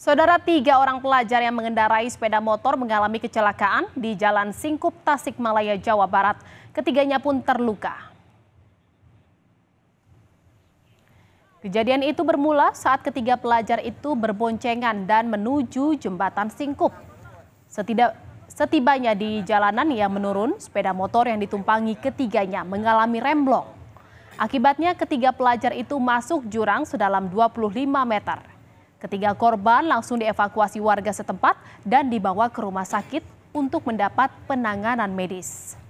Saudara tiga orang pelajar yang mengendarai sepeda motor mengalami kecelakaan di Jalan Singkup Tasikmalaya, Jawa Barat. Ketiganya pun terluka. Kejadian itu bermula saat ketiga pelajar itu berboncengan dan menuju jembatan Singkup. Setidak, setibanya di jalanan yang menurun, sepeda motor yang ditumpangi ketiganya mengalami remblong. Akibatnya ketiga pelajar itu masuk jurang sedalam 25 meter. Ketiga korban langsung dievakuasi warga setempat dan dibawa ke rumah sakit untuk mendapat penanganan medis.